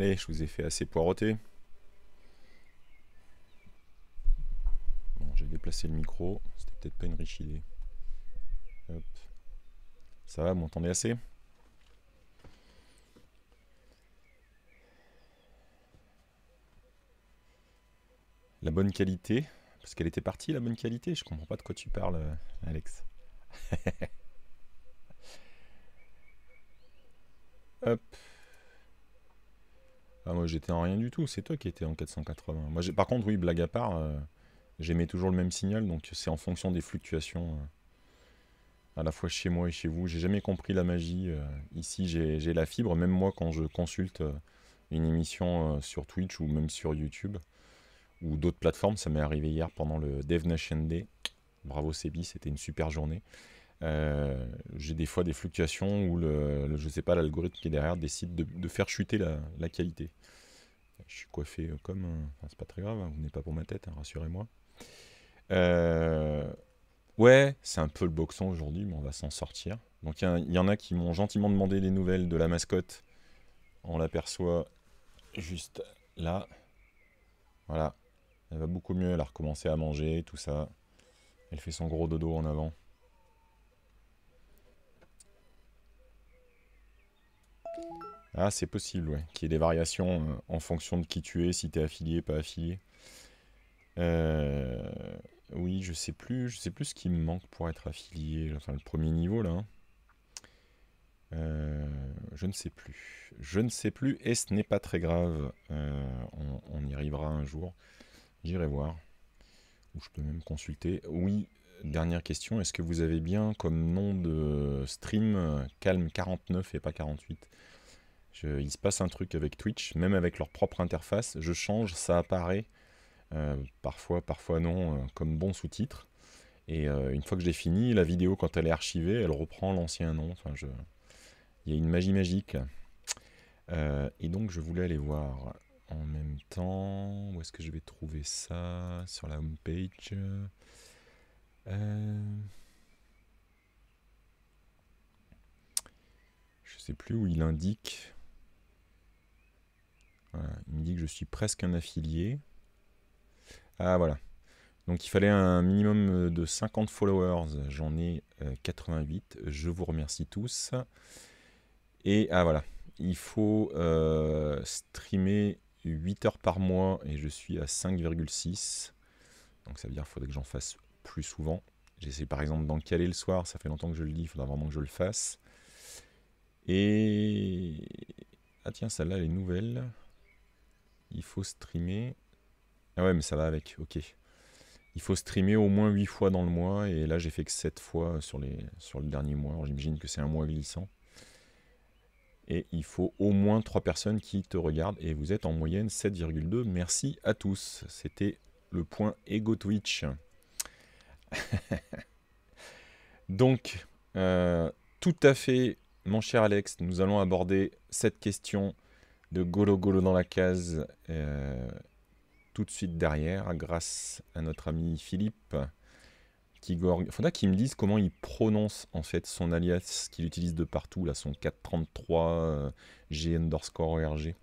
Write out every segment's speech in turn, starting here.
Allez, je vous ai fait assez poireauter. Bon, j'ai déplacé le micro. C'était peut-être pas une riche idée. Ça va, vous m'entendez assez La bonne qualité Parce qu'elle était partie, la bonne qualité Je comprends pas de quoi tu parles, euh, Alex. Hop. Ah, moi, j'étais en rien du tout. C'est toi qui étais en 480. Moi, par contre, oui, blague à part, euh, j'aimais j'émets toujours le même signal. Donc, c'est en fonction des fluctuations. Euh, à la fois chez moi et chez vous. J'ai jamais compris la magie. Euh, ici, j'ai la fibre. Même moi, quand je consulte une émission sur Twitch ou même sur YouTube ou d'autres plateformes, ça m'est arrivé hier pendant le Dev Nation Day. Bravo, Sebi, c'était une super journée. Euh, j'ai des fois des fluctuations où le, je sais pas l'algorithme qui est derrière décide de, faire chuter la, qualité. Je suis coiffé comme, c'est pas très grave, hein, vous n'êtes pas pour ma tête, hein, rassurez-moi. Euh, ouais, c'est un peu le boxon aujourd'hui, mais on va s'en sortir. Donc il y, en a qui m'ont gentiment demandé des nouvelles de la mascotte. On l'aperçoit juste là. Voilà, elle va beaucoup mieux, elle a recommencé à manger, tout ça. Elle fait son gros dodo en avant. Ah, c'est possible, ouais, qu'il y ait des variations euh, en fonction de qui tu es, si tu es affilié, pas affilié. Euh, oui, je sais plus, je sais plus ce qui me manque pour être affilié, enfin le premier niveau là. Hein. Euh, je ne sais plus. Je ne sais plus et ce n'est pas très grave. On, on, y arrivera un jour. J'irai voir. Ou je peux même consulter. Oui, dernière question. Est-ce que vous avez bien comme nom de stream Calme49 et pas 48 il se passe un truc avec Twitch, même avec leur propre interface. Je change, ça apparaît. Euh, parfois, parfois non, euh, comme bon sous-titre. Et euh, une fois que j'ai fini, la vidéo, quand elle est archivée, elle reprend l'ancien nom. Il y a une magie magique. et donc, je voulais aller voir en même temps. Où est-ce que je vais trouver ça Sur la homepage. Euh... Je sais plus où il indique. Il me dit que je suis presque un affilié. Ah voilà. Donc il fallait un minimum euh, de 50 followers. J'en ai 88. Euh, je vous remercie tous. Et ah voilà. Il faut euh, streamer 8 heures par mois et je suis à 5,6. Donc ça veut dire qu'il faudrait que j'en fasse plus souvent. J'essaie par exemple d'en caler le soir, ça fait longtemps que je le dis, il faudra vraiment que je le fasse. Et... Ah tiens, celle-là, elle est nouvelle il faut streamer. Ah ouais, mais ça va avec, ok. Il faut streamer au moins 8 fois dans le mois, et là j'ai fait que 7 fois sur, les, sur le dernier mois. J'imagine que c'est un mois glissant. Et il faut au moins 3 personnes qui te regardent, et vous êtes en moyenne 7,2. Merci à tous. C'était le point Ego Twitch. Donc, euh, tout à fait, mon cher Alex, nous allons aborder cette question de Golo Golo dans la case euh, tout de suite derrière, grâce à notre ami Philippe. Qui Il faudra qu'il me dise comment il prononce en fait son alias qu'il utilise de partout, là, son 433 euh, G underscore e RG.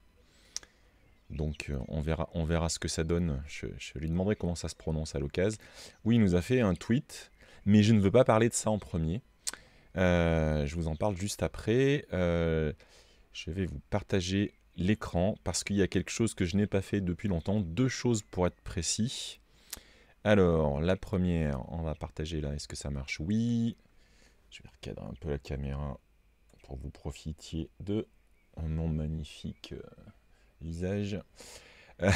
Donc euh, on, verra, on verra ce que ça donne. Je, je lui demanderai comment ça se prononce à l'occasion. Oui, il nous a fait un tweet, mais je ne veux pas parler de ça en premier. je vous en parle juste après. je vais vous partager l'écran parce qu'il y a quelque chose que je n'ai pas fait depuis longtemps. Deux choses pour être précis. Alors, la première, on va partager là. Est-ce que ça marche Oui. Je vais recadrer un peu la caméra pour que vous profitiez de mon magnifique euh, visage.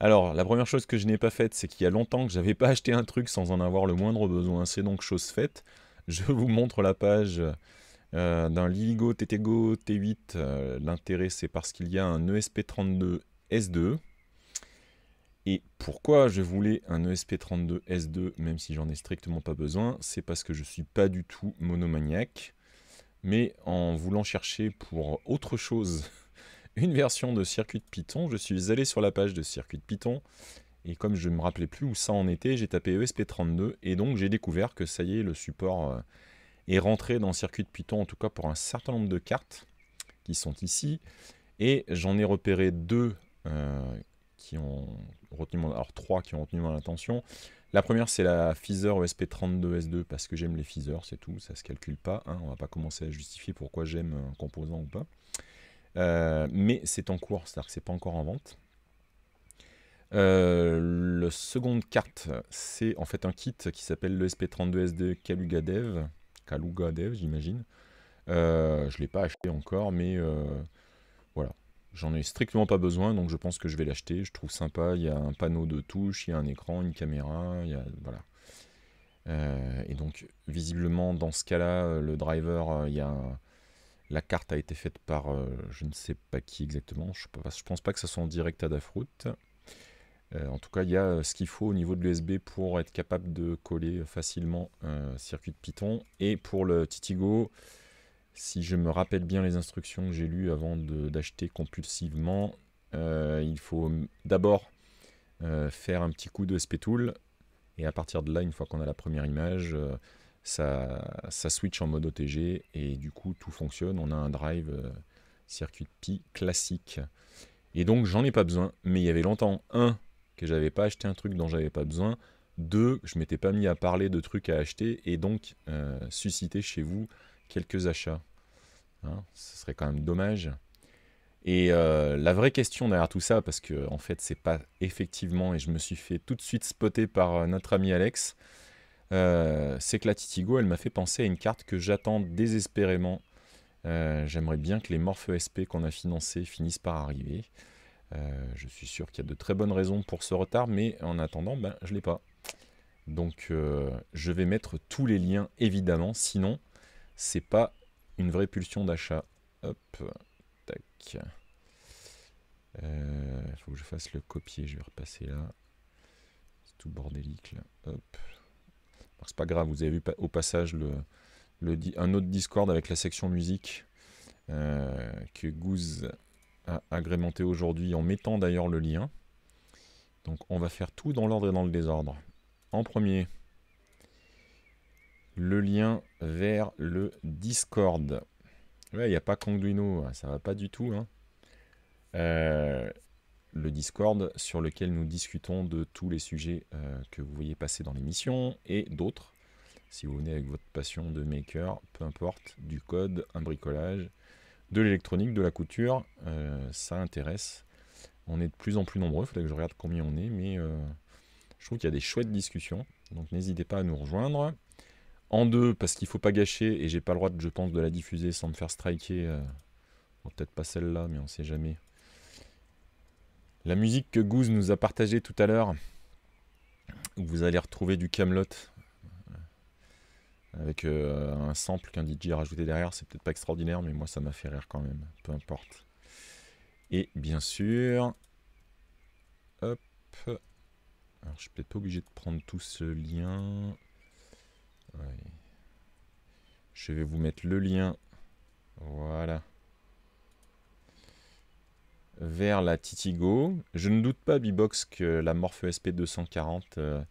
Alors, la première chose que je n'ai pas faite, c'est qu'il y a longtemps que n'avais pas acheté un truc sans en avoir le moindre besoin. C'est donc chose faite. Je vous montre la page d'un euh, dans l'Iligo TTGO T8, euh, l'intérêt c'est parce qu'il y a un ESP32 S2. Et pourquoi je voulais un ESP32 S2 même si j'en ai strictement pas besoin C'est parce que je suis pas du tout monomaniaque. Mais en voulant chercher pour autre chose une version de circuit Python, je suis allé sur la page de circuit Python. Et comme je ne me rappelais plus où ça en était, j'ai tapé ESP32 et donc j'ai découvert que ça y est, le support. Euh, est rentré dans le circuit de Python, en tout cas pour un certain nombre de cartes qui sont ici. Et j'en ai repéré deux euh, qui ont retenu mon... Alors trois qui ont retenu mon attention. La première, c'est la Feather ESP32S2 parce que j'aime les Feather, c'est tout, ça se calcule pas. Hein. on va pas commencer à justifier pourquoi j'aime un composant ou pas. Euh, mais c'est en cours, c'est-à-dire que c'est pas encore en vente. Euh, le la seconde carte, c'est en fait un kit qui s'appelle le sp e 32 s 2 Dev, Kaluga Dev, j'imagine. Euh, je ne l'ai pas acheté encore, mais euh, voilà. J'en ai strictement pas besoin, donc je pense que je vais l'acheter. Je trouve sympa. Il y a un panneau de touche, il y a un écran, une caméra, il y voilà. Euh, et donc, visiblement, dans ce cas-là, le driver, il y a la carte a été faite par je ne sais pas qui exactement. Je ne pense pas que ce soit en direct à Dafruit. Euh, en tout cas, il y a euh, ce qu'il faut au niveau de l'USB pour être capable de coller euh, facilement un circuit de Python. Et pour le Titigo, si je me rappelle bien les instructions que j'ai lues avant d'acheter compulsivement, il faut d'abord faire un petit coup de tool. Et à partir de là, une fois qu'on a la première image, ça, switch en mode OTG. Et du coup, tout fonctionne. On a un drive circuit Pi classique. Et donc, j'en ai pas besoin. Mais il y avait longtemps, un, que j'avais pas acheté un truc dont j'avais pas besoin. Deux, je m'étais pas mis à parler de trucs à acheter et donc euh, susciter chez vous quelques achats. Hein, ce serait quand même dommage. Et euh, la vraie question derrière tout ça, parce que en fait c'est pas effectivement, et je me suis fait tout de suite spotter par euh, notre ami Alex, c'est que la Titigo, elle m'a fait penser à une carte que j'attends désespérément. J'aimerais bien que les Morphe e SP qu'on a financés finissent par arriver. Euh, je suis sûr qu'il y a de très bonnes raisons pour ce retard, mais en attendant, ben, je ne l'ai pas. Donc euh, je vais mettre tous les liens évidemment, sinon c'est pas une vraie pulsion d'achat. Hop, tac. Il euh, faut que je fasse le copier, je vais repasser là. C'est tout bordélique là. C'est pas grave, vous avez vu au passage un autre Discord avec la section musique que Goose à agrémenter aujourd'hui en mettant d'ailleurs le lien. Donc on va faire tout dans l'ordre et dans le désordre. En premier, le lien vers le Discord. il n'y a pas Conduino, hein, ça va pas du tout. Hein. Euh, le Discord sur lequel nous discutons de tous les sujets euh, que vous voyez passer dans l'émission et d'autres. Si vous venez avec votre passion de maker, peu importe, du code, un bricolage, de l'électronique, de la couture, euh, ça intéresse. On est de plus en plus nombreux, il faudrait que je regarde combien on est, mais euh, je trouve qu'il y a des chouettes discussions. Donc n'hésitez pas à nous rejoindre. En deux, parce qu'il ne faut pas gâcher, et j'ai pas le droit, je pense, de la diffuser sans me faire striker. Euh, peut-être pas celle-là, mais on ne sait jamais. La musique que Goose nous a partagée tout à l'heure, vous allez retrouver du Camelot avec euh, un sample qu'un DJ a rajouté derrière, c'est peut-être pas extraordinaire, mais moi ça m'a fait rire quand même, peu importe. Et bien sûr, hop, alors je suis peut-être pas obligé de prendre tout ce lien. Je vais vous mettre le lien, voilà, vers la Titigo. Je ne doute pas, B-Box, que la Morphe e SP240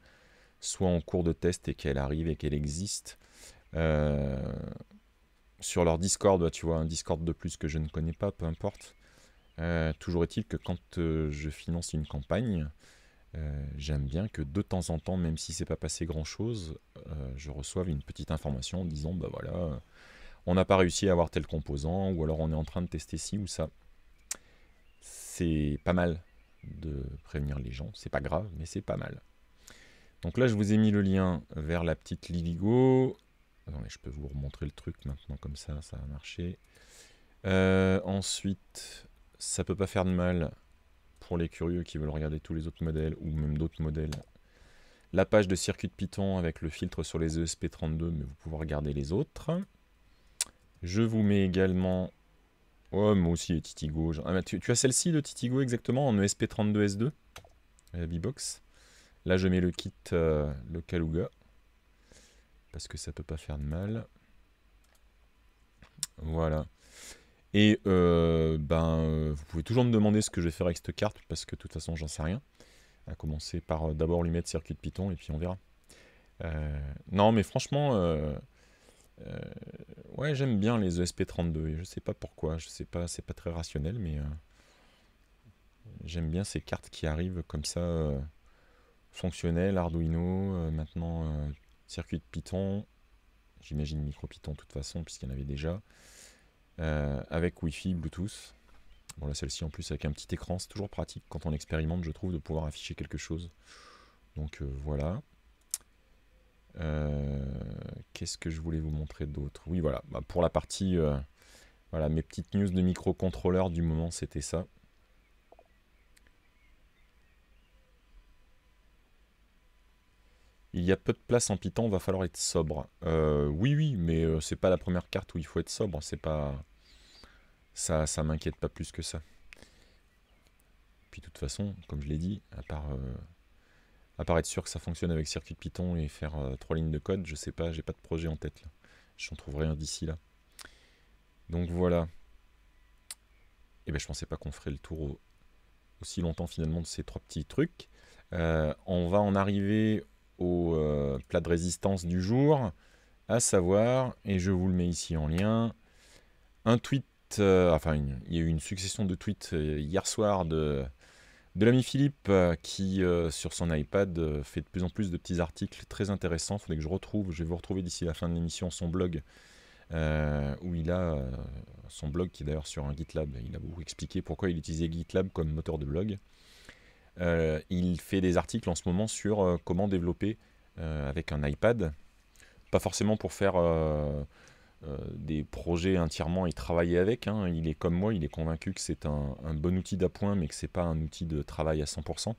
soit en cours de test et qu'elle arrive et qu'elle existe. Euh, sur leur Discord, bah, tu vois, un Discord de plus que je ne connais pas, peu importe. Euh, toujours est-il que quand euh, je finance une campagne, j'aime bien que de temps en temps, même si c'est pas passé grand-chose, je reçoive une petite information en disant, bah voilà, on n'a pas réussi à avoir tel composant, ou alors on est en train de tester ci ou ça. C'est pas mal de prévenir les gens, c'est pas grave, mais c'est pas mal. Donc là, je vous ai mis le lien vers la petite Liligo je peux vous remontrer le truc maintenant comme ça, ça va marcher. Euh, ensuite, ça peut pas faire de mal pour les curieux qui veulent regarder tous les autres modèles ou même d'autres modèles. La page de circuit de Python avec le filtre sur les ESP32, mais vous pouvez regarder les autres. Je vous mets également... Oh, moi aussi les Titigo. Ah, tu, tu, as celle-ci de Titigo exactement en ESP32S2 la B-Box Là, je mets le kit, euh, le Kaluga. Parce que ça peut pas faire de mal. Voilà. Et euh, ben, euh, vous pouvez toujours me demander ce que je vais faire avec cette carte, parce que de toute façon, j'en sais rien. À commencer par d'abord lui mettre circuit de Python, et puis on verra. non, mais franchement... ouais, j'aime bien les ESP32 et je sais pas pourquoi, je sais pas, c'est pas très rationnel, mais j'aime bien ces cartes qui arrivent comme ça fonctionnel, Arduino, euh, maintenant euh, circuit de Python, j'imagine Python de toute façon, puisqu'il y en avait déjà, euh, avec Wi-Fi, Bluetooth. Bon, là, celle-ci en plus avec un petit écran, c'est toujours pratique quand on expérimente, je trouve, de pouvoir afficher quelque chose. Donc voilà. qu'est-ce que je voulais vous montrer d'autre Oui, voilà, bah, pour la partie, voilà, mes petites news de microcontrôleurs du moment, c'était ça. Il y a peu de place en Python, va falloir être sobre. Euh, oui, oui, mais euh, c'est pas la première carte où il faut être sobre. C'est pas ça, ça m'inquiète pas plus que ça. Puis de toute façon, comme je l'ai dit, à part, euh, être sûr que ça fonctionne avec circuit de Python et faire trois lignes de code, je sais pas, j'ai pas de projet en tête là. n'en trouve rien d'ici là. Donc voilà. Et eh ben je pensais pas qu'on ferait le tour aussi longtemps finalement de ces trois petits trucs. on va en arriver au euh, plat de résistance du jour, à savoir, et je vous le mets ici en lien, un tweet, euh, enfin il y a eu une succession de tweets euh, hier soir de, de l'ami Philippe qui sur son iPad fait de plus en plus de petits articles très intéressants, il faudrait que je retrouve, je vais vous retrouver d'ici la fin de l'émission son blog. où il a son blog qui est d'ailleurs sur un GitLab, il a beaucoup expliqué pourquoi il utilisait GitLab comme moteur de blog. Euh, il fait des articles en ce moment sur euh, comment développer euh, avec un iPad. Pas forcément pour faire des projets entièrement et travailler avec. Hein. Il est comme moi, il est convaincu que c'est un, bon outil d'appoint, mais que c'est pas un outil de travail à 100%.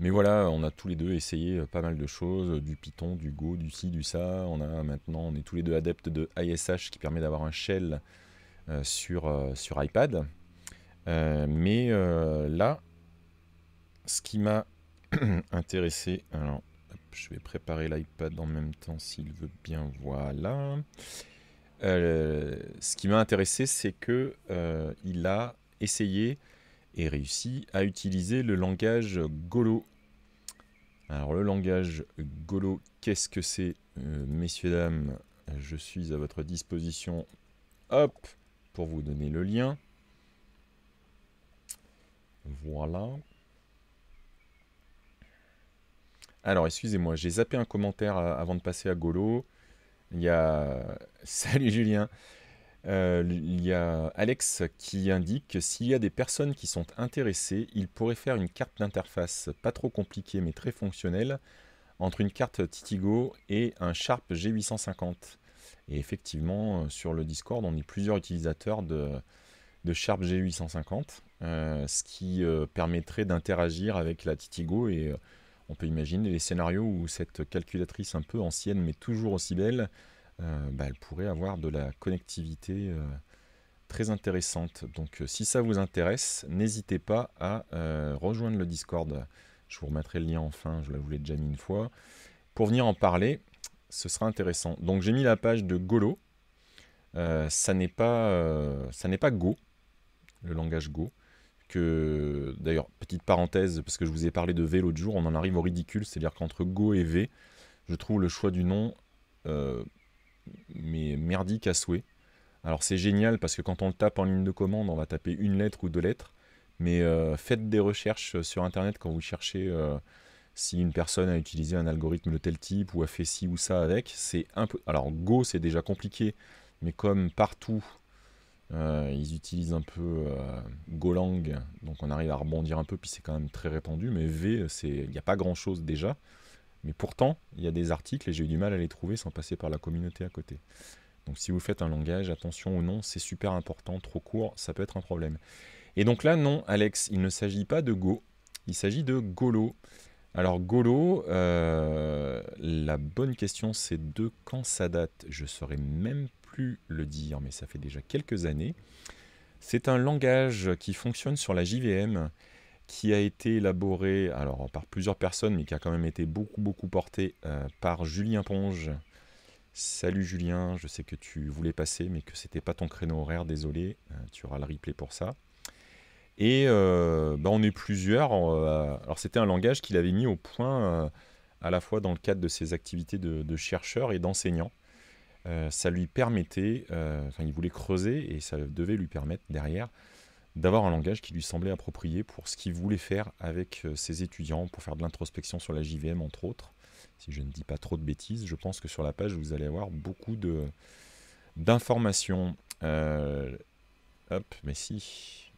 Mais voilà, on a tous les deux essayé pas mal de choses, du Python, du Go, du ci, du ça. On a maintenant, on est tous les deux adeptes de ISH qui permet d'avoir un shell sur, sur iPad. mais là, ce qui m'a intéressé, alors je vais préparer l'iPad en même temps s'il veut bien, voilà. Euh, ce qui m'a intéressé, c'est que euh, il a essayé et réussi à utiliser le langage Golo. Alors le langage Golo, qu'est-ce que c'est, euh, messieurs dames Je suis à votre disposition. Hop, pour vous donner le lien. Voilà. Alors, excusez-moi, j'ai zappé un commentaire euh, avant de passer à Golo. Il y a. Salut Julien. Euh, il y a Alex qui indique que s'il y a des personnes qui sont intéressées, il pourrait faire une carte d'interface pas trop compliquée mais très fonctionnelle entre une carte Titigo et un Sharp G850. Et effectivement, euh, sur le Discord, on est plusieurs utilisateurs de, de Sharp G850, ce qui permettrait d'interagir avec la Titigo et on peut imaginer les scénarios où cette calculatrice un peu ancienne mais toujours aussi belle, euh, bah, elle pourrait avoir de la connectivité euh, très intéressante. Donc euh, si ça vous intéresse, n'hésitez pas à rejoindre le Discord. Je vous remettrai le lien enfin, je vous l'ai déjà mis une fois. Pour venir en parler, ce sera intéressant. Donc j'ai mis la page de Golo. ça n'est pas, ça n'est pas Go, le langage Go que, d'ailleurs, petite parenthèse, parce que je vous ai parlé de V l'autre jour, on en arrive au ridicule, c'est-à-dire qu'entre Go et V, je trouve le choix du nom euh, mais merdique à souhait. Alors c'est génial parce que quand on le tape en ligne de commande, on va taper une lettre ou deux lettres, mais euh, faites des recherches sur Internet quand vous cherchez euh, si une personne a utilisé un algorithme de tel type ou a fait ci ou ça avec. C'est un peu... Alors Go c'est déjà compliqué, mais comme partout euh, ils utilisent un peu euh, Golang, donc on arrive à rebondir un peu, puis c'est quand même très répandu. Mais V, il n'y a pas grand-chose déjà. Mais pourtant, il y a des articles et j'ai eu du mal à les trouver sans passer par la communauté à côté. Donc si vous faites un langage, attention ou non, c'est super important, trop court, ça peut être un problème. Et donc là, non, Alex, il ne s'agit pas de Go, il s'agit de Golo. Alors Golo, euh, la bonne question c'est de quand ça date. Je saurais même pas le dire, mais ça fait déjà quelques années. C'est un langage qui fonctionne sur la JVM, qui a été élaboré alors, par plusieurs personnes, mais qui a quand même été beaucoup, beaucoup porté euh, par Julien Ponge. Salut Julien, je sais que tu voulais passer, mais que c'était pas ton créneau horaire, désolé, euh, tu auras le replay pour ça. Et euh, bah, on est plusieurs. alors c'était un langage qu'il avait mis au point à la fois dans le cadre de ses activités de chercheur et d'enseignant. Euh, ça lui permettait, euh, enfin il voulait creuser et ça devait lui permettre derrière d'avoir un langage qui lui semblait approprié pour ce qu'il voulait faire avec euh, ses étudiants, pour faire de l'introspection sur la JVM entre autres. Si je ne dis pas trop de bêtises, je pense que sur la page vous allez avoir beaucoup de d'informations. hop, mais si,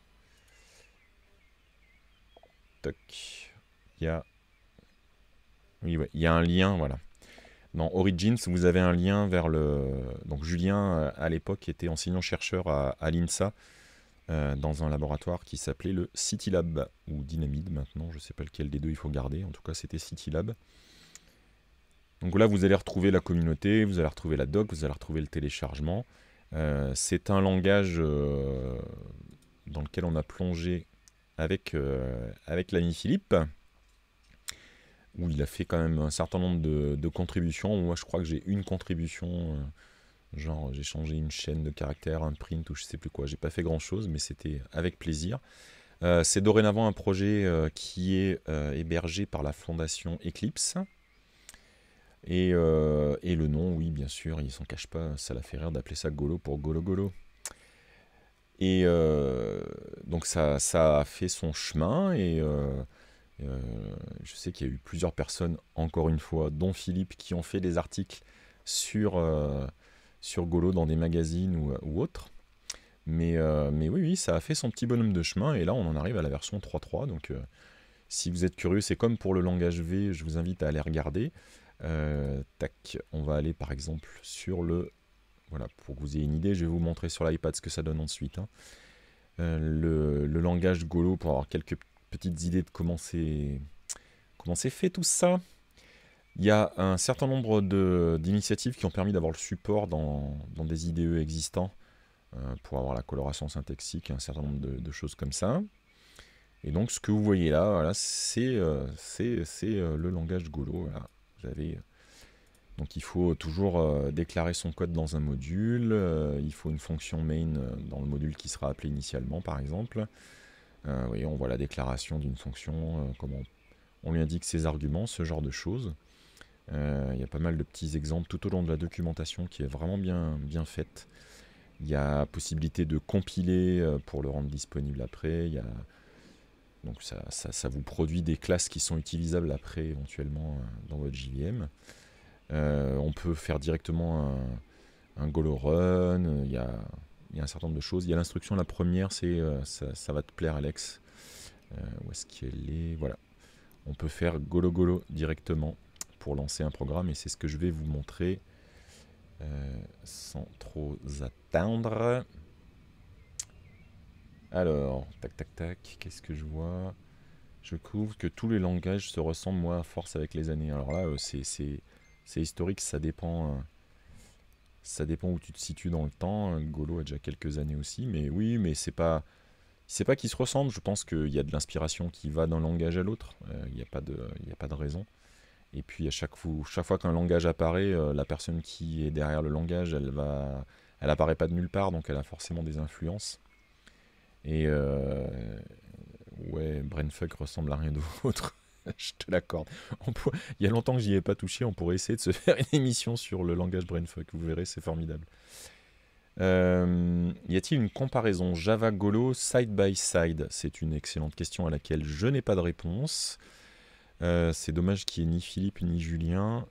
il y a... Oui, il y a un lien, voilà dans Origins, vous avez un lien vers le. Donc Julien, euh, à l'époque, était enseignant-chercheur à, l'INSA, euh, dans un laboratoire qui s'appelait le CityLab, ou Dynamide maintenant, je ne sais pas lequel des deux il faut garder, en tout cas c'était CityLab. Donc là, vous allez retrouver la communauté, vous allez retrouver la doc, vous allez retrouver le téléchargement. Euh, c'est un langage dans lequel on a plongé avec, avec l'ami Philippe où il a fait quand même un certain nombre de, contributions. Moi, je crois que j'ai une contribution, euh, genre j'ai changé une chaîne de caractère, un print ou je sais plus quoi. J'ai pas fait grand chose, mais c'était avec plaisir. Euh, c'est dorénavant un projet euh, qui est hébergé par la fondation Eclipse. Et, le nom, oui, bien sûr, il s'en cache pas, ça l'a fait rire d'appeler ça Golo pour Golo Golo. Et donc ça, ça a fait son chemin et euh, je sais qu'il y a eu plusieurs personnes, encore une fois, dont Philippe, qui ont fait des articles sur, euh, sur Golo dans des magazines ou, euh, autres. Mais, mais, oui, oui, ça a fait son petit bonhomme de chemin. Et là, on en arrive à la version 3.3. Donc, si vous êtes curieux, c'est comme pour le langage V, je vous invite à aller regarder. tac, on va aller par exemple sur le. Voilà, pour que vous ayez une idée, je vais vous montrer sur l'iPad ce que ça donne ensuite. Hein. Le, langage Golo, pour avoir quelques petites idées de comment c'est comment fait tout ça. Il y a un certain nombre d'initiatives qui ont permis d'avoir le support dans, des IDE existants euh, pour avoir la coloration syntaxique et un certain nombre de, choses comme ça. Et donc ce que vous voyez là, c'est euh, euh, le langage Golo. donc il faut toujours déclarer son code dans un module, il faut une fonction main dans le module qui sera appelé initialement par exemple. Euh, on voit la déclaration d'une fonction, euh, comment on lui indique ses arguments, ce genre de choses. Euh, il y a pas mal de petits exemples tout au long de la documentation qui est vraiment bien, bien faite. Il y a possibilité de compiler pour le rendre disponible après. Donc ça, vous produit des classes qui sont utilisables après éventuellement dans votre JVM. on peut faire directement un, un run. Il y a il y a un certain nombre de choses. Il y a l'instruction, la première, c'est euh, ça, va te plaire, Alex. Euh, où est-ce qu'elle est Voilà. On peut faire Golo Golo directement pour lancer un programme et c'est ce que je vais vous montrer euh, sans trop attendre. Alors, tac tac tac, qu'est-ce que je vois Je couvre que tous les langages se ressemblent, moi, à force avec les années. Alors là, c'est historique, ça dépend hein ça dépend où tu te situes dans le temps. Hein. Golo a déjà quelques années aussi, mais oui, mais c'est pas. C'est pas qu'ils se ressemblent, je pense qu'il y a de l'inspiration qui va d'un langage à l'autre, euh, il n'y a, pas de, y a pas de raison. Et puis à chaque fois, chaque fois qu'un langage apparaît, euh, la personne qui est derrière le langage, elle va, elle apparaît pas de nulle part, donc elle a forcément des influences. Et euh, ouais, Brainfuck ressemble à rien d'autre. je te l'accorde. Il y a longtemps que j'y ai pas touché, on pourrait essayer de se faire une émission sur le langage Brainfuck, vous verrez, c'est formidable. Euh, y a-t-il une comparaison Java Golo side by side C'est une excellente question à laquelle je n'ai pas de réponse. Euh, c'est dommage qu'il n'y ait ni Philippe ni Julien,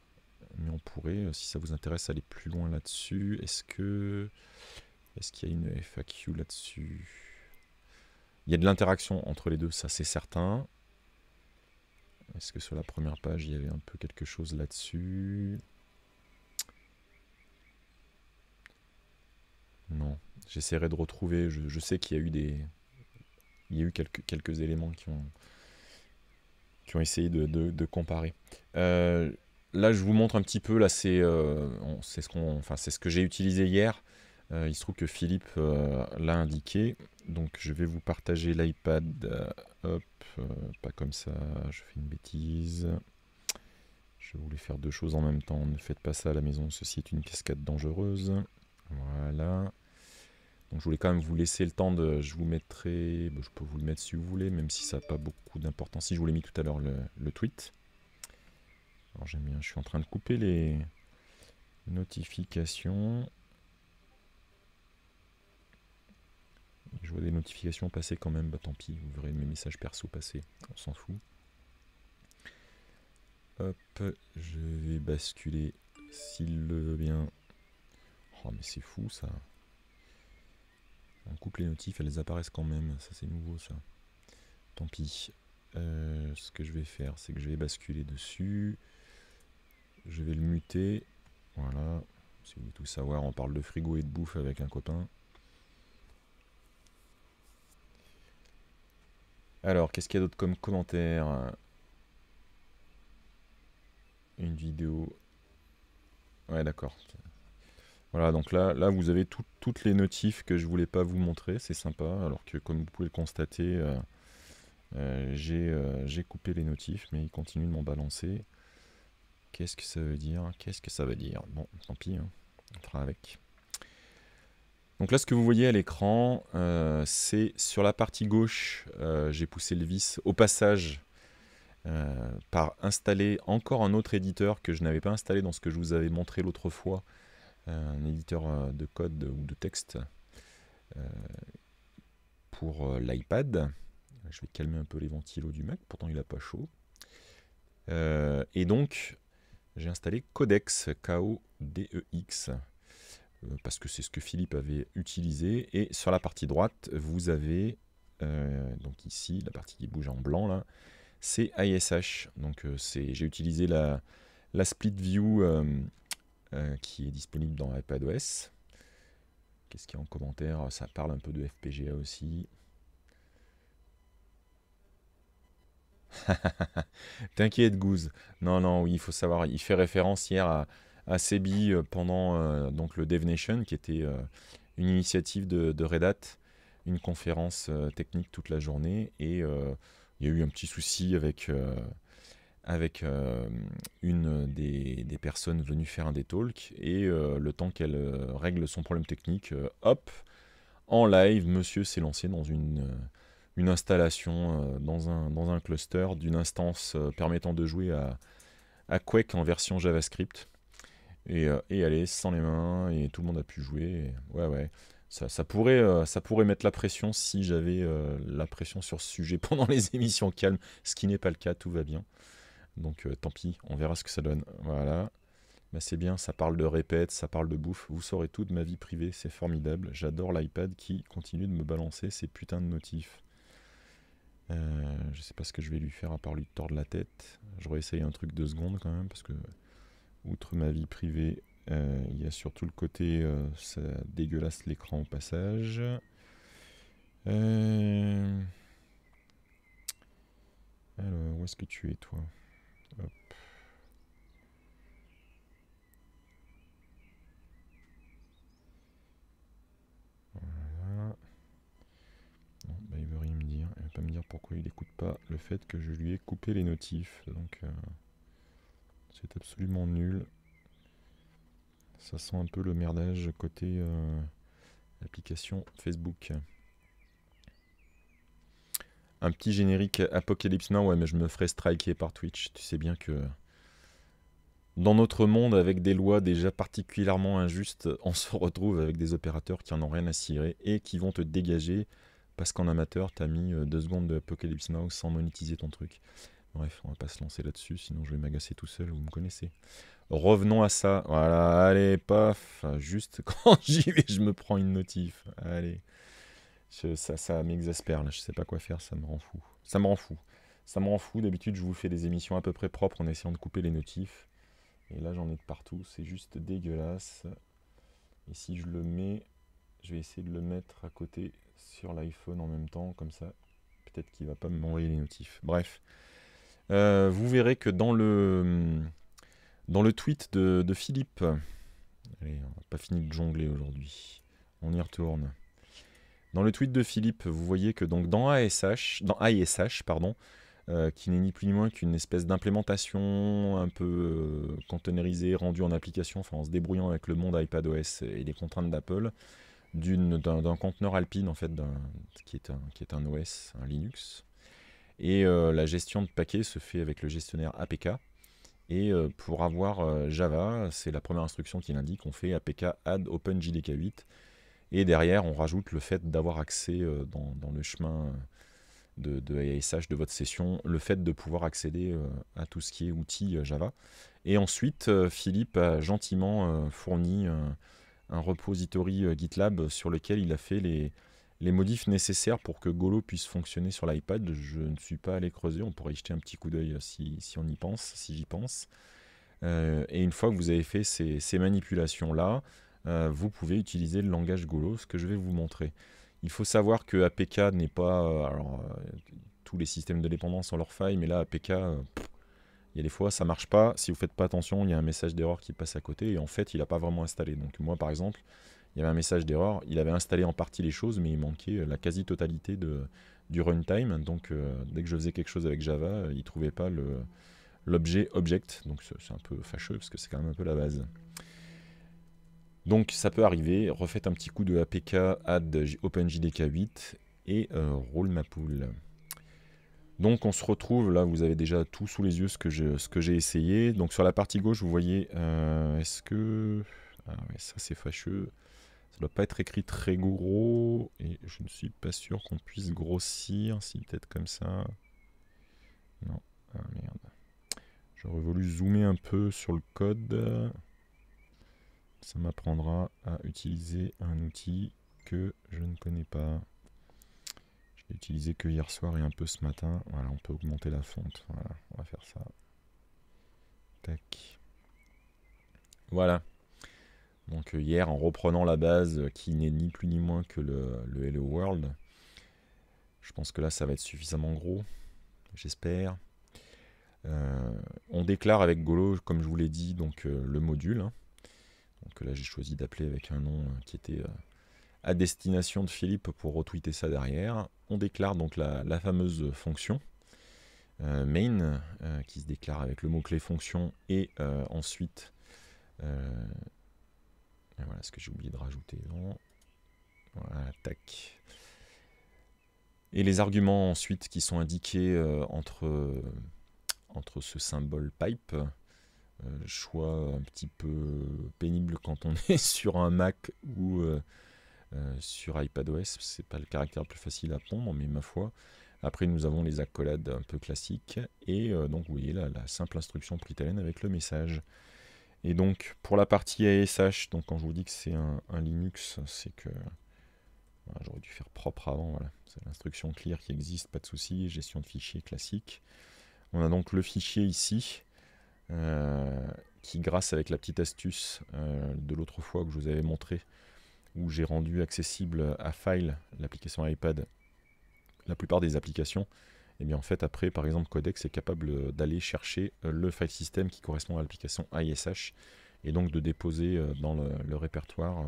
mais on pourrait, euh, si ça vous intéresse, aller plus loin là-dessus. Est-ce que est-ce qu'il y a une FAQ là-dessus Il y a de l'interaction entre les deux, ça c'est certain. Est-ce que sur la première page, il y avait un peu quelque chose là-dessus Non. J'essaierai de retrouver. Je, sais qu'il y a eu des. Il y a eu quelques, éléments qui ont, qui ont essayé de, comparer. Euh, là, je vous montre un petit peu. Là, c'est euh, ce, enfin, ce que j'ai utilisé hier. Euh, il se trouve que Philippe euh, l'a indiqué. Donc je vais vous partager l'iPad. Euh, hop, pas comme ça, je fais une bêtise. Je voulais faire deux choses en même temps. Ne faites pas ça à la maison, ceci est une cascade dangereuse. Voilà. Donc je voulais quand même vous laisser le temps de... Je vous mettrai... je peux vous le mettre si vous voulez, même si ça n'a pas beaucoup d'importance. Si je vous l'ai mis tout à l'heure le, le tweet. Alors j'aime bien, je suis en train de couper les notifications. Je vois des notifications passer quand même, bah tant pis, vous verrez mes messages perso passer, on s'en fout. Hop, je vais basculer s'il le veut bien. Oh mais c'est fou ça. On coupe les notifs, elles apparaissent quand même, ça c'est nouveau ça. Tant pis. Euh, ce que je vais faire, c'est que je vais basculer dessus. Je vais le muter. Voilà. Si vous voulez tout savoir, on parle de frigo et de bouffe avec un copain. Alors, qu'est-ce qu'il y a d'autre comme commentaire Une vidéo. Ouais, d'accord. Voilà, donc là, là vous avez toutes les notifs que je voulais pas vous montrer, c'est sympa. Alors que, comme vous pouvez le constater, euh, euh, euh, j'ai coupé les notifs, mais ils continuent de m'en balancer. Qu'est-ce que ça veut dire Qu'est-ce que ça veut dire Bon, tant pis, hein. on fera avec. Donc là, ce que vous voyez à l'écran, euh, c'est sur la partie gauche, euh, j'ai poussé le vis au passage euh, par installer encore un autre éditeur que je n'avais pas installé dans ce que je vous avais montré l'autre fois, un éditeur de code ou de texte pour l'iPad. Je vais calmer un peu les ventilos du Mac, pourtant il n'a pas chaud. et donc, j'ai installé Codex, K-O-D-E-X. Euh, parce que c'est ce que Philippe avait utilisé. Et sur la partie droite, vous avez, euh, donc ici, la partie qui bouge en blanc, là, c'est ISH. Donc euh, j'ai utilisé la, la split view qui est disponible dans iPadOS. Qu'est-ce qu'il y a en commentaire Ça parle un peu de FPGA aussi. T'inquiète, Goose. Non, non, oui, il faut savoir. Il fait référence hier à, à Sebi euh, pendant euh, donc le DevNation, Nation, qui était euh, une initiative de, Red Hat, une conférence technique toute la journée. Et il y a eu un petit souci avec, avec une des, personnes venues faire un des talks. Et le temps qu'elle règle son problème technique, hop, en live, monsieur s'est lancé dans une, une installation, dans, un, dans un cluster d'une instance permettant de jouer à, à Quake en version JavaScript et, euh, allez, sans les mains, et tout le monde a pu jouer. ouais, ouais. Ça, pourrait, euh, ça pourrait mettre la pression si j'avais euh, la pression sur ce sujet pendant les émissions calmes, ce qui n'est pas le cas, tout va bien. Donc tant pis, on verra ce que ça donne. Voilà. Bah, c'est bien, ça parle de répète, ça parle de bouffe, vous saurez tout de ma vie privée, c'est formidable. J'adore l'iPad qui continue de me balancer ces putains de motifs. je sais pas ce que je vais lui faire à part lui tordre la tête. Je essayer un truc deux secondes quand même, parce que outre ma vie privée, euh, il y a surtout le côté euh, ça dégueulasse l'écran au passage. Euh, alors, où est-ce que tu es toi Hop. Voilà. Il ne bah, il veut rien me dire. Il ne va pas me dire pourquoi il n'écoute pas le fait que je lui ai coupé les notifs. Donc. C'est absolument nul. Ça sent un peu le merdage côté euh, application Facebook. Un petit générique Apocalypse Now, ouais, mais je me ferai striker par Twitch. Tu sais bien que dans notre monde, avec des lois déjà particulièrement injustes, on se retrouve avec des opérateurs qui n'en ont rien à cirer et qui vont te dégager parce qu'en amateur, t'as mis euh, deux secondes de Apocalypse Now sans monétiser ton truc. Bref, on va pas se lancer là-dessus, sinon je vais m'agacer tout seul, vous me connaissez. Revenons à ça. Voilà, allez, paf. Juste quand j'y vais, je me prends une notif. Allez. ça ça m'exaspère, là, je sais pas quoi faire, ça me rend fou. Ça me rend fou. Ça me rend fou. D'habitude, je vous fais des émissions à peu près propres en essayant de couper les notifs. Et là, j'en ai de partout. C'est juste dégueulasse. Et si je le mets, je vais essayer de le mettre à côté sur l'iPhone en même temps. Comme ça, peut-être qu'il va pas me m'envoyer les notifs. Bref. Euh, vous verrez que dans le, hum, dans le tweet de, Philippe, pas fini de jongler aujourd'hui, on y retourne. Dans le tweet de Philippe, vous voyez que donc dans ASH, dans pardon, euh, qui n'est ni plus ni moins qu'une espèce d'implémentation un peu euh, rendue en application, enfin en se débrouillant avec le monde iPadOS et les contraintes d'Apple, d'un conteneur Alpine en fait, qui, est un, OS, un Linux, et euh, la gestion de paquets se fait avec le gestionnaire APK. Et euh, pour avoir euh, Java, c'est la première instruction qui l'indique, on fait APK add OpenJDK8. Et derrière, on rajoute le fait d'avoir accès dans, le chemin de, de, ASH de votre session, le fait de pouvoir accéder à tout ce qui est outils Java. Et ensuite, Philippe a gentiment fourni un repository GitLab sur lequel il a fait les, les modifs nécessaires pour que Golo puisse fonctionner sur l'iPad, je ne suis pas allé creuser. On pourrait y jeter un petit coup d'œil euh, si, on y pense, si j'y pense. Euh, et une fois que vous avez fait ces, manipulations-là, euh, vous pouvez utiliser le langage Golo, ce que je vais vous montrer. Il faut savoir que APK n'est pas... tous les systèmes de dépendance ont leurs failles, mais là, APK, il y a des fois, ça marche pas. Si vous faites pas attention, il y a un message d'erreur qui passe à côté. Et en fait, il n'a pas vraiment installé. Donc moi, par exemple, il y avait un message d'erreur. Il avait installé en partie les choses, mais il manquait euh, la quasi-totalité du runtime. Donc, euh, dès que je faisais quelque chose avec Java, euh, il ne trouvait pas l'objet object. Donc, c'est un peu fâcheux parce que c'est quand même un peu la base. Donc, ça peut arriver. Refaites un petit coup de APK add OpenJDK8 et roule ma poule. Donc on se retrouve, là vous avez déjà tout sous les yeux ce que j'ai essayé. Donc sur la partie gauche vous voyez, est-ce que... Ah ouais ça c'est fâcheux. Ça doit pas être écrit très gros. Et je ne suis pas sûr qu'on puisse grossir. Si, peut-être comme ça. Non. Ah merde. J'aurais voulu zoomer un peu sur le code. Ça m'apprendra à utiliser un outil que je ne connais pas. Je l'ai utilisé que hier soir et un peu ce matin. Voilà, on peut augmenter la fonte. on va faire ça. Tac. Voilà. Donc euh, hier, en reprenant la base euh, qui n'est ni plus ni moins que le, Hello World, je pense que là, ça va être suffisamment gros, j'espère. Euh, on déclare avec Golo, comme je vous l'ai dit, donc le module. Hein. Donc là, j'ai choisi d'appeler avec un nom qui était à destination de Philippe pour retweeter ça derrière. On déclare donc la fameuse fonction main qui se déclare avec le mot-clé fonction et ensuite voilà ce que j'ai oublié de rajouter. Voilà, tac. Et les arguments ensuite qui sont indiqués euh, entre, euh, entre ce symbole pipe, euh, choix un petit peu pénible quand on est sur un Mac ou sur iPadOS, c'est pas le caractère le plus facile à pondre, mais ma foi. Après, nous avons les accolades un peu classiques, et donc vous voyez là la simple instruction Prytalen avec le message. Et donc pour la partie ASH, donc quand je vous dis que c'est un, Linux, c'est que j'aurais dû faire propre avant, voilà. C'est l'instruction clear qui existe, pas de souci, gestion de fichiers classique. On a donc le fichier ici, euh, qui grâce avec la petite astuce euh, de l'autre fois que je vous avais montré, où j'ai rendu accessible à File, l'application iPad, la plupart des applications, et eh bien en fait après par exemple Codex est capable euh, d'aller chercher euh, le file system qui correspond à l'application ISH et donc de déposer euh, dans le, répertoire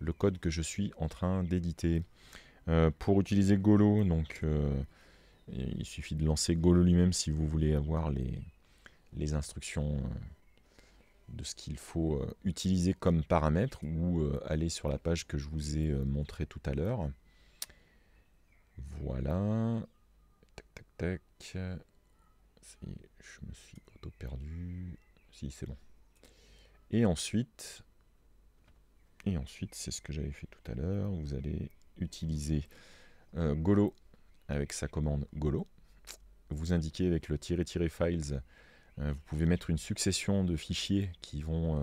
le code que je suis en train d'éditer. pour utiliser Golo, donc il suffit de lancer Golo lui-même si vous voulez avoir les, les instructions de ce qu'il faut utiliser comme paramètre ou aller sur la page que je vous ai montrée tout à l'heure. Voilà. Tac, tac. je me suis auto-perdu. Si, c'est bon. Et ensuite, et ensuite c'est ce que j'avais fait tout à l'heure, vous allez utiliser euh, Golo avec sa commande Golo. Vous indiquez avec le "-files", euh, vous pouvez mettre une succession de fichiers qui vont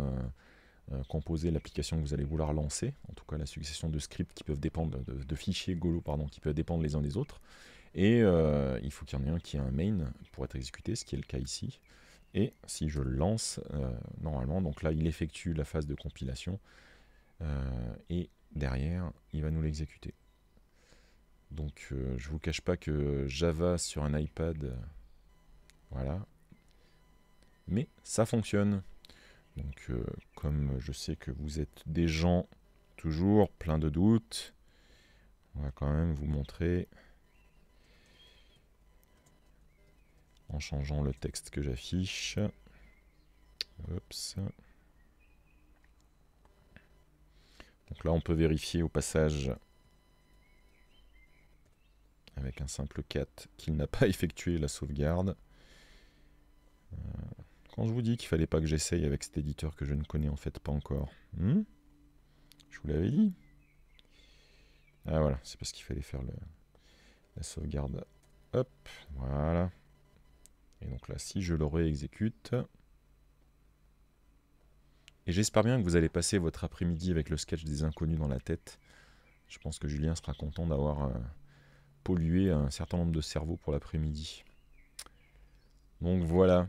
euh, composer l'application que vous allez vouloir lancer, en tout cas la succession de scripts qui peuvent dépendre, de, de fichiers Golo, pardon, qui peuvent dépendre les uns des autres. Et euh, il faut qu'il y en ait un qui ait un main pour être exécuté, ce qui est le cas ici. Et si je le lance, euh, normalement, donc là, il effectue la phase de compilation. Euh, et derrière, il va nous l'exécuter. Donc, je ne vous cache pas que Java sur un iPad, voilà. Mais ça fonctionne. Donc, comme je sais que vous êtes des gens toujours plein de doutes, on va quand même vous montrer... en changeant le texte que j'affiche. Donc là, on peut vérifier au passage avec un simple cat qu'il n'a pas effectué la sauvegarde. Euh, quand je vous dis qu'il fallait pas que j'essaye avec cet éditeur que je ne connais en fait pas encore, hmm, je vous l'avais dit. Ah voilà, c'est parce qu'il fallait faire la sauvegarde. Hop, voilà. Et donc là, si je le réexécute... Et j'espère bien que vous allez passer votre après-midi avec le sketch des inconnus dans la tête. Je pense que Julien sera content d'avoir euh, pollué un certain nombre de cerveaux pour l'après-midi. Donc voilà.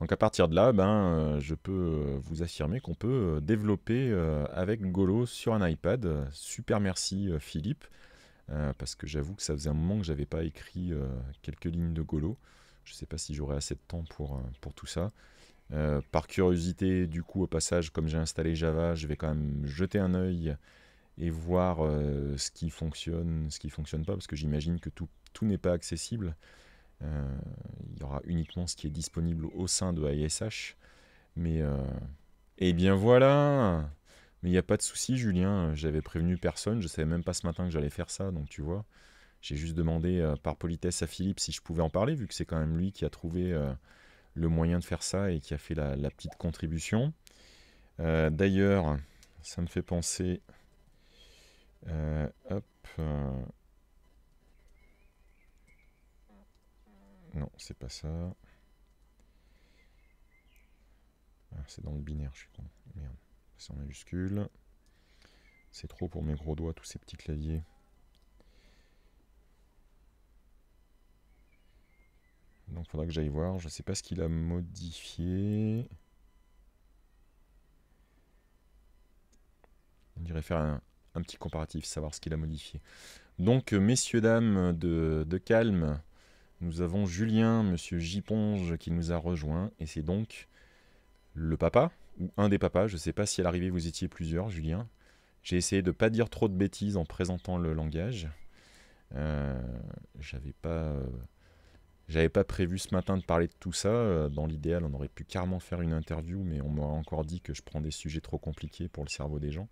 Donc à partir de là, ben, euh, je peux euh, vous affirmer qu'on peut développer avec Golo sur un iPad. Super merci Philippe, parce que j'avoue que ça faisait un moment que j'avais pas écrit quelques lignes de Golo. Je ne sais pas si j'aurai assez de temps pour, euh, pour tout ça. Euh, par curiosité, du coup, au passage, comme j'ai installé Java, je vais quand même jeter un œil et voir euh, ce qui fonctionne, ce qui ne fonctionne pas, parce que j'imagine que tout, n'est pas accessible. il y aura uniquement ce qui est disponible au sein de ASH. Mais, eh bien voilà Mais il n'y a pas de souci, Julien. J'avais prévenu personne. Je ne savais même pas ce matin que j'allais faire ça, donc tu vois. J'ai juste demandé euh, par politesse à Philippe si je pouvais en parler, vu que c'est quand même lui qui a trouvé euh, le moyen de faire ça et qui a fait la, petite contribution. Euh, d'ailleurs, ça me fait penser. hop. Non, c'est pas ça. Ah, c'est dans le binaire, je suis con. Merde. C'est en majuscule. C'est trop pour mes gros doigts, tous ces petits claviers. Donc il faudra que j'aille voir. Je ne sais pas ce qu'il a modifié. On dirait faire un, petit comparatif, savoir ce qu'il a modifié. Donc, euh, messieurs, dames de, calme, nous avons Julien, monsieur Jiponge, qui nous a rejoint. Et c'est donc le papa, ou un des papas. Je ne sais pas si à l'arrivée vous étiez plusieurs, Julien. J'ai essayé de ne pas dire trop de bêtises en présentant le langage. Euh, j'avais pas. Euh, j'avais pas prévu ce matin de parler de tout ça. Euh, dans l'idéal, on aurait pu carrément faire une interview, mais on m'a encore dit que je prends des sujets trop compliqués pour le cerveau des gens.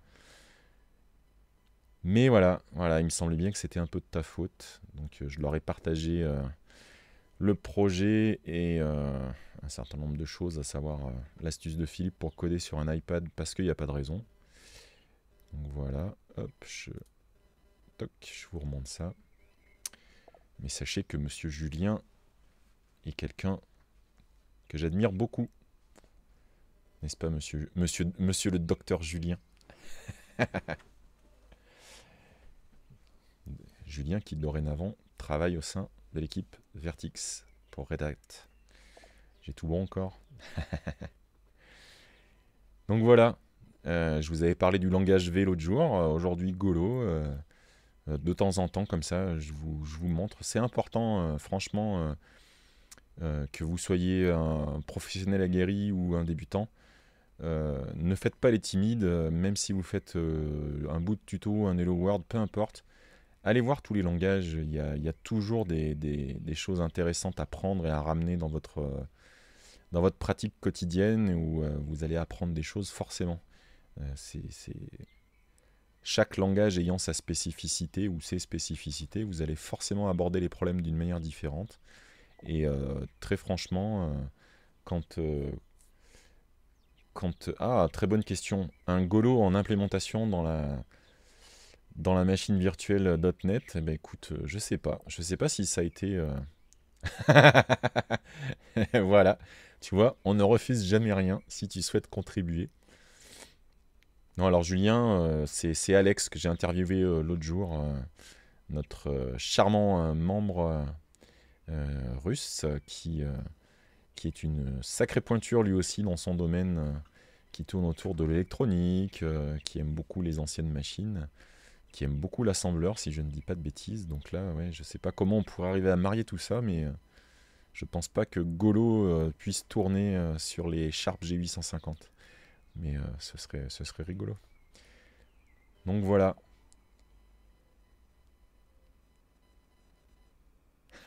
Mais voilà, voilà, il me semblait bien que c'était un peu de ta faute. Donc euh, je leur ai partagé euh, le projet et un certain nombre de choses, à savoir l'astuce de Philippe pour coder sur un iPad parce qu'il n'y a pas de raison. Donc voilà, hop, je, je vous remonte ça. Mais sachez que Monsieur Julien et quelqu'un que j'admire beaucoup. N'est-ce pas, monsieur, monsieur, le docteur Julien Julien qui dorénavant travaille au sein de l'équipe Vertix pour Redact. J'ai tout bon encore. Donc voilà, euh, je vous avais parlé du langage V l'autre jour, euh, aujourd'hui Golo. Euh, de temps en temps, comme ça, je vous montre. C'est important, franchement euh, que vous soyez un professionnel aguerri ou un débutant, euh, ne faites pas les timides, euh, même si vous faites un bout de tuto, un Hello World, peu importe. Allez voir tous les langages, il y a, toujours des, choses intéressantes à prendre et à ramener dans votre, pratique quotidienne où vous allez apprendre des choses forcément. Chaque langage ayant sa spécificité ou ses spécificités, vous allez forcément aborder les problèmes d'une manière différente. Et euh, très franchement, euh, quand, euh, quand. Ah, très bonne question. Un Golo en implémentation dans la, dans la machine virtuelle .NET eh ben, écoute, je sais pas. Je sais pas si ça a été. voilà. Tu vois, on ne refuse jamais rien si tu souhaites contribuer. Non, alors Julien, c'est Alex que j'ai interviewé l'autre jour, notre charmant membre euh, russe, qui, euh, qui est une sacrée pointure lui aussi dans son domaine, euh, qui tourne autour de l'électronique, qui aime beaucoup les anciennes machines qui aime beaucoup l'assembleur, si je ne dis pas de bêtises. Donc là, ouais, je sais pas comment on pourrait arriver à marier tout ça, mais je pense pas que Golo puisse tourner sur les Sharp G850. Mais ce, serait, ce serait rigolo. Donc voilà,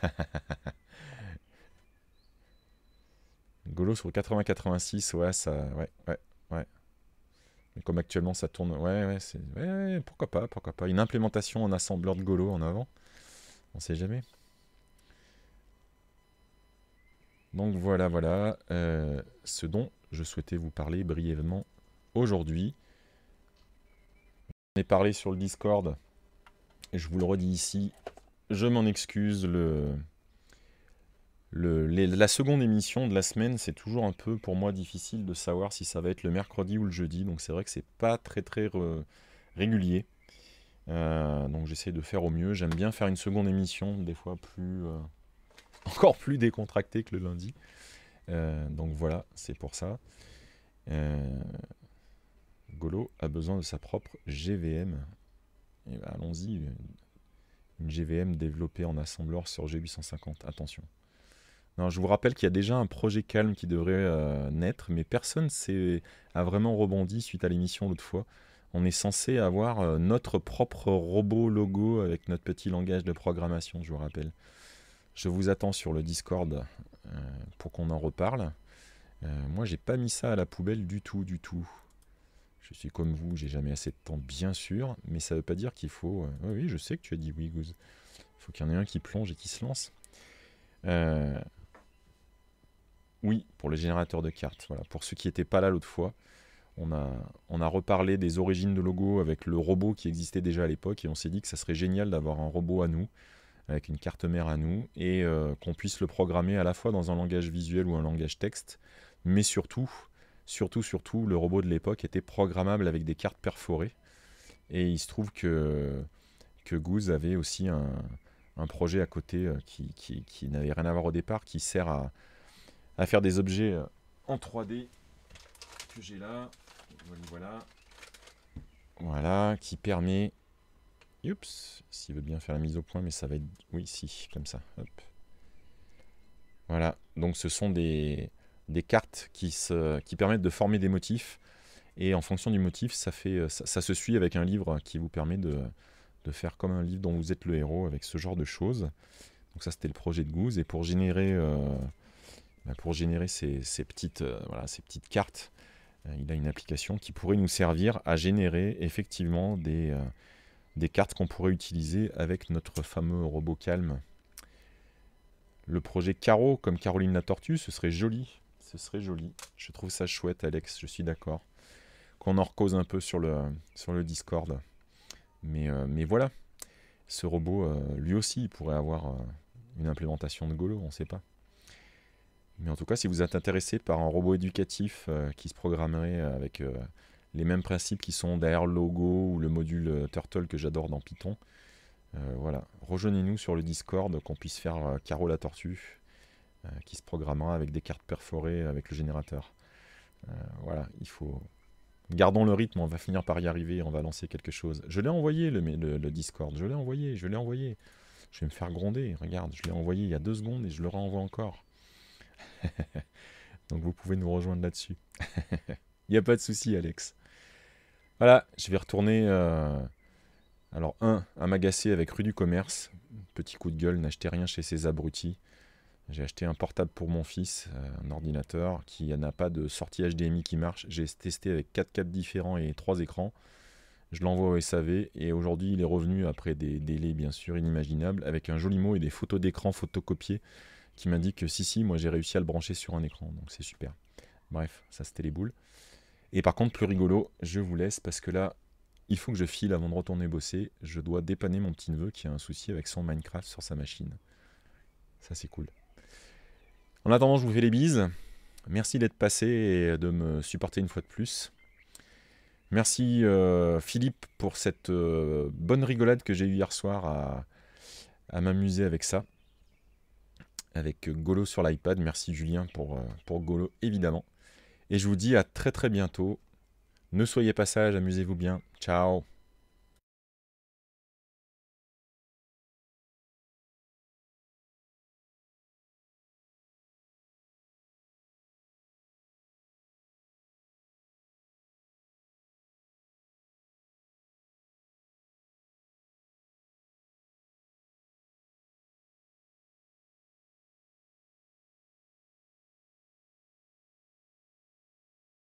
Golo sur 80-86, ouais, ça. Ouais, ouais, ouais. comme actuellement ça tourne. Ouais, ouais, Ouais, pourquoi pas, pourquoi pas. Une implémentation en assembleur de Golo en avant. On sait jamais. Donc voilà, voilà euh, ce dont je souhaitais vous parler brièvement aujourd'hui. J'en ai parlé sur le Discord. Je vous le redis ici. Je m'en excuse. Le, la seconde émission de la semaine, c'est toujours un peu pour moi difficile de savoir si ça va être le mercredi ou le jeudi. Donc c'est vrai que c'est pas très très régulier. Euh, donc j'essaie de faire au mieux. J'aime bien faire une seconde émission, des fois plus euh, encore plus décontractée que le lundi. Euh, donc voilà, c'est pour ça. Golo a besoin de sa propre GVM. Et eh ben, allons-y. Une GVM développée en assembleur sur G850. Attention. Non, je vous rappelle qu'il y a déjà un projet calme qui devrait euh, naître, mais personne a vraiment rebondi suite à l'émission l'autre fois. On est censé avoir euh, notre propre robot logo avec notre petit langage de programmation, je vous rappelle. Je vous attends sur le Discord euh, pour qu'on en reparle. moi, j'ai pas mis ça à la poubelle du tout, du tout. Je suis comme vous, j'ai jamais assez de temps, bien sûr, mais ça ne veut pas dire qu'il faut. Euh, oui, je sais que tu as dit oui, Goose. Il faut qu'il y en ait un qui plonge et qui se lance. Euh, oui, pour le générateur de cartes. Voilà. Pour ceux qui n'étaient pas là l'autre fois, on a, on a reparlé des origines de logo avec le robot qui existait déjà à l'époque et on s'est dit que ça serait génial d'avoir un robot à nous, avec une carte mère à nous, et euh, qu'on puisse le programmer à la fois dans un langage visuel ou un langage texte, mais surtout Surtout, surtout, le robot de l'époque était programmable avec des cartes perforées. Et il se trouve que, que Goose avait aussi un, projet à côté euh, qui, n'avait rien à voir au départ, qui sert à, faire des objets euh, en 3D que j'ai là. Voilà. Voilà, qui permet. Oups, s'il veut bien faire la mise au point, mais ça va être. Oui, si, comme ça. Voilà, donc ce sont des, des cartes qui, se, qui permettent de former des motifs. Et en fonction du motif, ça, fait, euh, ça, se suit avec un livre qui vous permet de, faire comme un livre dont vous êtes le héros avec ce genre de choses. Donc ça, c'était le projet de Goose. Et pour générer, euh, bah, pour générer ces, petites, euh, voilà, ces petites cartes, il a une application qui pourrait nous servir à générer effectivement des, des cartes qu'on pourrait utiliser avec notre fameux robot calme. Le projet Caro, comme Caroline la Tortue, ce serait joli ce serait joli. Je trouve ça chouette, Alex, je suis d'accord. Qu'on en recose un peu sur le, sur le Discord. Mais, euh, mais voilà. Ce robot, euh, lui aussi, il pourrait avoir euh, une implémentation de Golo, on ne sait pas. Mais en tout cas, si vous êtes intéressé par un robot éducatif qui se programmerait avec les mêmes principes qui sont derrière le logo ou le module Turtle que j'adore dans Python. voilà, rejoignez-nous sur le Discord qu'on puisse faire Caro la tortue euh, qui se programmera avec des cartes perforées avec le générateur. Euh, voilà, il faut, Gardons le rythme, on va finir par y arriver, on va lancer quelque chose. Je l'ai envoyé le, Discord, je l'ai envoyé, je l'ai envoyé. Je vais me faire gronder, regarde, je l'ai envoyé il y a deux secondes et je le renvoie encore. Donc vous pouvez nous rejoindre là-dessus. il n'y a pas de souci, Alex. Voilà, je vais retourner. Euh, alors, un, à m'agacer avec Rue du Commerce. Petit coup de gueule, n'achetez rien chez ces abrutis. J'ai acheté un portable pour mon fils, euh, un ordinateur qui n'a pas de sortie HDMI qui marche. J'ai testé avec 4 câbles différents et 3 écrans. Je l'envoie au SAV et aujourd'hui il est revenu après des délais bien sûr inimaginables avec un joli mot et des photos d'écran photocopiées qui m'indiquent que si si moi j'ai réussi à le brancher sur un écran donc c'est super. Bref, ça c'était les boules. Et par contre plus rigolo, je vous laisse parce que là il faut que je file avant de retourner bosser. Je dois dépanner mon petit neveu qui a un souci avec son Minecraft sur sa machine. Ça c'est cool. En attendant, je vous fais les bises. Merci d'être passé et de me supporter une fois de plus. Merci euh, Philippe pour cette euh, bonne rigolade que j'ai eue hier soir à, m'amuser avec ça. Avec Golo sur l'iPad. Merci Julien pour, euh, pour Golo évidemment. Et je vous dis à très très bientôt. Ne soyez pas sage, amusez-vous bien. Ciao